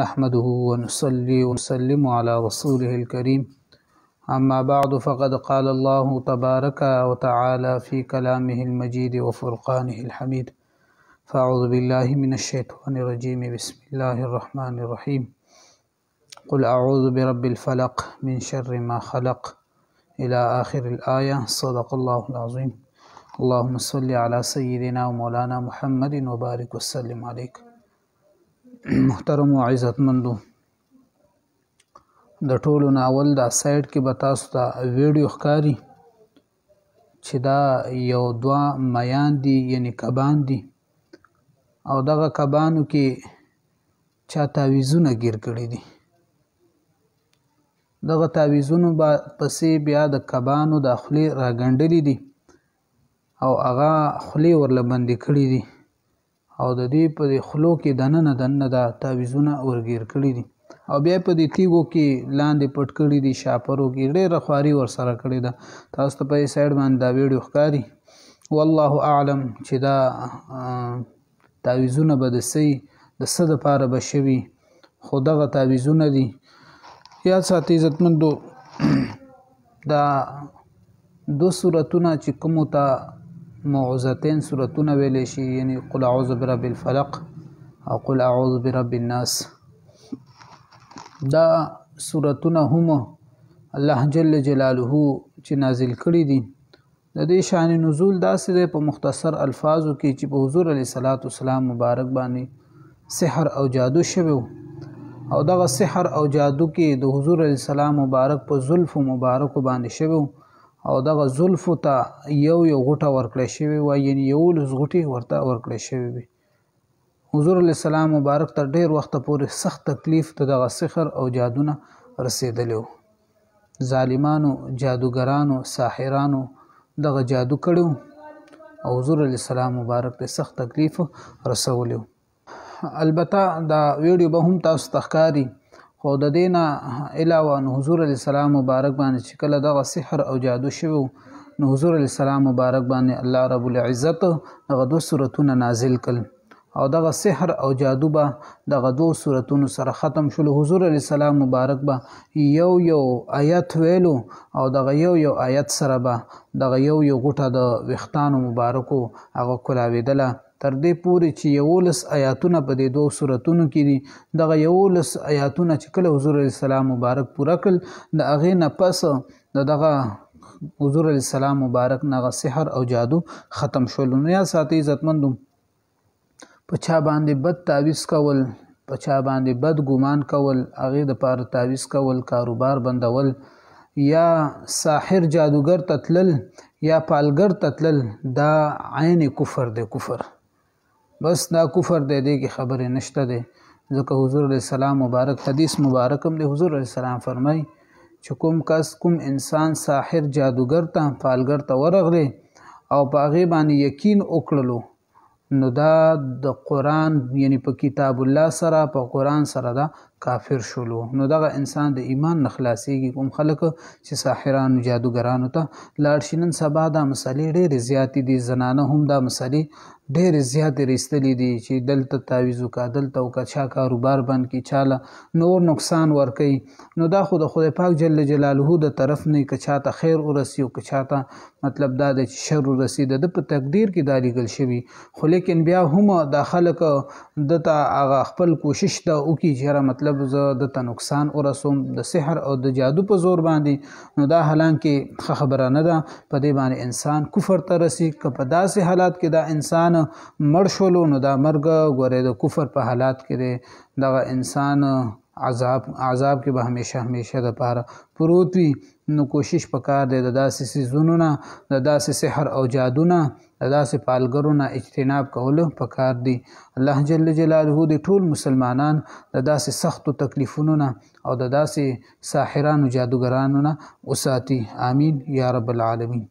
نحمده ونصلي ونسلم على رسوله الكريم أما بعد فقد قال الله تبارك وتعالى في كلامه المجيد وفرقانه الحميد فأعوذ بالله من الشيطان الرجيم بسم الله الرحمن الرحيم قل أعوذ برب الفلق من شر ما خلق إلى آخر الآية صدق الله العظيم اللهم صل على سيدنا ومولانا محمد وبارك وسلم عليك محترم او عزتمندو د ټولو ناول دا سایت کې به تاسو ته ویډیو ښکاری چې دا یو دوا میان دي یعنی کبان دي او دغه کبانو کې چا تعویزونه گیر کړی دي دغه تعویزونه با پسې بیا د کبانو د خلی راګندلې دي او هغه خلی ورلبندې کړی دي او د دې په خلو کې دننه دننه دا تعویزونه اورګیر کړی دي او بیا په دې تیګو کې لاندې پټ کړی دي شاپرو کې ډېر خواري ور سره کړی ده تاسو ته په دې سایډ باندې دا ویډیو ښکاری والله اعلم چې دا تعویزونه به د سي د صد لپاره بشوي خو دغه تعویزونه دي یا ساتي عزتمندو دا دو صورتونه چې کومه ته معوذتین سورتونه ویلې شي یعنی قل اعوذ برب الفلق او قل اعوذ برب الناس دا سورتونه هم الله جل جلاله چې نازل کړي دي د دې شان نزول داسې دی په مختصر الفاظو کې چې په حضور علی صلوات والسلام مبارک باندې سحر او جادو شوی او دغه سحر او جادو کې د حضور علی السلام مبارک په زلف مبارک باندې شوی او دغه زلف ته یو یو غوټه ورکړی شوی و یعنی یو لس غوټي ورته ورکړی شوی وي حضور علی السلام مبارک تر ډیر وخت پورې سخت تکلیف ته دغه سحر او جادونه رسیدلی وو ظالمانو جادوګرانو ساحرانو دغه جادو کړو او حضور علی السلام مبارک ته سخت تکلیف رسولی البته دا ویډیو به هم تاسو تخکاری خو د دې نه علاوه نو حضور علی السلام مبارک باندې چې کله دغه سحر او جادو شوی نو حضور علی السلام مبارک باندې الله رب العزت دغه دوه سورتونه نازل کړل او دغه سحر او جادو به دغه دوه سورتونو سره ختم شول حضور علی السلام مبارک به یو یو آیت ویلو او دغه یو یو آیت سره به دغه یو یو غټه د وختانو مبارکو هغه کولاویدله تر دې پورې چې یولس آیاتونه په دې دوه سوراتونو کې دي دغه یولس آیاتونه چې کله حضور السلام مبارک پوره کړ د هغې نه پس دغه حضور السلام مبارک نغه سحر او جادو ختم شول نو یا ساتي عزتمندو په چا باندې بد تعویز کول په چا باندې بد ګمان کول هغې د پاره تعویز کول کاروبار بندول یا ساحر جادوګر تتلل یا پالګر تتلل دا عین کفر دی کفر بس دا کفر دی دی کې خبره نشته دی ځکه حضور علیہ السلام مبارک حدیث مبارک هم دی حضور علیہ السلام فرمای چې کوم کس کوم انسان ساحر جادوګر ته فالګر ته ورغلی او پاغه باندې یقین وکړلو نو دا د قران یعنی په کتاب الله سره په قران سره دا کافر شولو نو دغه انسان د ایمان نخلاصيږي کوم خلک چې ساحرانو جادوګرانو ته لاړ شینن سبا دا مسلې ډېرې زیاتې دي زنانه هم دا مسلې ډېرې زیاتې رستلې دي چې دلته تعویز وکا دلته وکا چا کاروبار باندې کې چاله نور نقصان ورکي نو دا خو د خدای پاک جل جلاله د طرف نه کچا ته خیر ورسی او کچا ته مطلب دا د شر ورسی د په تقدیر کې دالي ګل شوی خو لیکن بیا هم دا خلک د تا هغه خپل کوشش دا وکي چې مطلب مطلب زه د ته نقصان ورسوم د سحر او د جادو په زور باندې نو دا حالانکه ښه خبره نه ده په دې باندې انسان کفر ته رسی که په داسې حالات کې دا انسان مړ شولو نو دا مرګ غوړې د کفر په حالات کې دی دغه انسان عذاب عذاب کې به همیشه همیشه د پاره پروت وي نو کوشش پکار دی د داسې سيزونو نه د داسې سحر او جادونه د داسې پالګرو نه اجتناب کول پکار دی الله جل جلاله د ټول مسلمانان د داسې سختو تکلیفونو نه او د داسې ساحرانو جادوګرانو نه وساتي امين یا رب العالمین